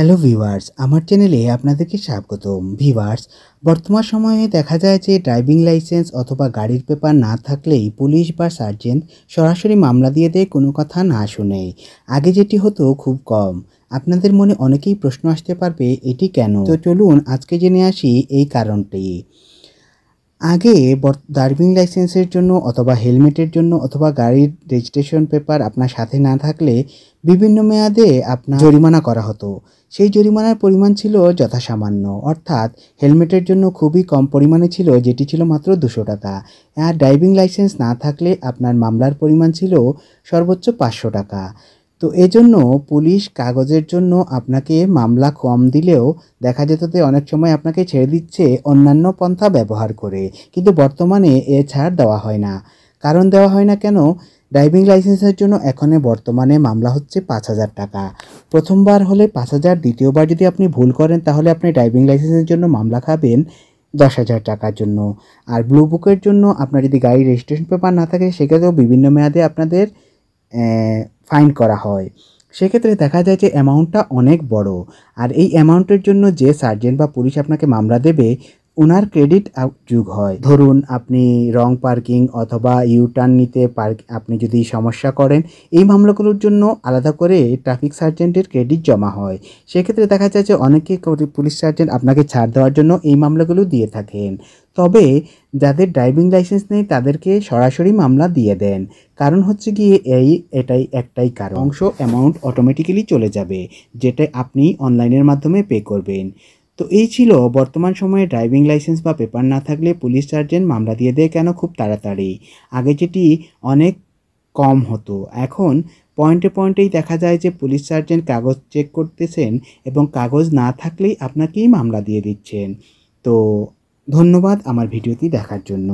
hello viewers আমার চ্যানেলে আপনাদেরকে স্বাগতম ভিভার্স বর্তমান সময়ে দেখা যায় যে ড্রাইভিং লাইসেন্স অথবা গাড়ির পেপার না থাকলেই পুলিশ বা সার্জেন্ট সরাসরি মামলা দিয়ে দেয় কোনো কথা না শুনে আগে যেটি হতো খুব কম আপনাদের মনে অনেকেই প্রশ্ন আসতে পারবে এটি কেন তো চলুন আজকে জেনে আসি এই কারণটি আগে ড্রাইভিং লাইসেন্সের জন্য অথবা হেলমেটের জন্য অথবা গাড়ির রেজিস্ট্রেশন পেপার আপনার সাথে না থাকলে বিভিন্ন মেয়াদে আপনার জরিমানা করা হতো সেই জরিমানার পরিমাণ ছিল যথাসামান্য অর্থাৎ হেলমেটের জন্য খুবই কম পরিমাণে ছিল যেটি ছিল মাত্র দুশো টাকা আর ড্রাইভিং লাইসেন্স না থাকলে আপনার মামলার পরিমাণ ছিল সর্বোচ্চ পাঁচশো টাকা তো এজন্য পুলিশ কাগজের জন্য আপনাকে মামলা কম দিলেও দেখা যেত যে অনেক সময় আপনাকে ছেড়ে দিচ্ছে অন্যান্য পন্থা ব্যবহার করে কিন্তু বর্তমানে এ ছাড় দেওয়া হয় না কারণ দেওয়া হয় না কেন ড্রাইভিং লাইসেন্সের জন্য এখনে বর্তমানে মামলা হচ্ছে পাঁচ হাজার টাকা প্রথমবার হলে পাঁচ হাজার দ্বিতীয়বার যদি আপনি ভুল করেন তাহলে আপনি ড্রাইভিং লাইসেন্সের জন্য মামলা খাবেন দশ হাজার টাকার জন্য আর ব্লু বুকের জন্য আপনার যদি গাড়ির রেজিস্ট্রেশন পেপার না থাকে সেক্ষেত্রেও বিভিন্ন মেয়াদে আপনাদের ফাইন করা হয় সেক্ষেত্রে দেখা যায় যে অ্যামাউন্টটা অনেক বড় আর এই অ্যামাউন্টের জন্য যে সার্জেন্ট বা পুলিশ আপনাকে মামলা দেবে ওনার ক্রেডিট যুগ হয় ধরুন আপনি রং পার্কিং অথবা ইউটার্ন নিতে পার্ক আপনি যদি সমস্যা করেন এই মামলাগুলোর জন্য আলাদা করে ট্রাফিক সার্জেন্টের ক্রেডিট জমা হয় সেক্ষেত্রে দেখা যায় যে অনেকে পুলিশ সার্জেন্ট আপনাকে ছাড় দেওয়ার জন্য এই মামলাগুলো দিয়ে থাকেন তবে যাদের ড্রাইভিং লাইসেন্স নেই তাদেরকে সরাসরি মামলা দিয়ে দেন কারণ হচ্ছে গিয়ে এই এটাই একটাই কারণ অংশ অ্যামাউন্ট অটোমেটিক্যালি চলে যাবে যেটা আপনি অনলাইনের মাধ্যমে পে করবেন তো এই ছিল বর্তমান সময়ে ড্রাইভিং লাইসেন্স বা পেপার না থাকলে পুলিশ সার্জেন্ট মামলা দিয়ে দেয় কেন খুব তাড়াতাড়ি আগে যেটি অনেক কম হতো এখন পয়েন্টে পয়েন্টেই দেখা যায় যে পুলিশ সার্জেন্ট কাগজ চেক করতেছেন এবং কাগজ না থাকলেই আপনাকেই মামলা দিয়ে দিচ্ছেন তো ধন্যবাদ আমার ভিডিওটি দেখার জন্য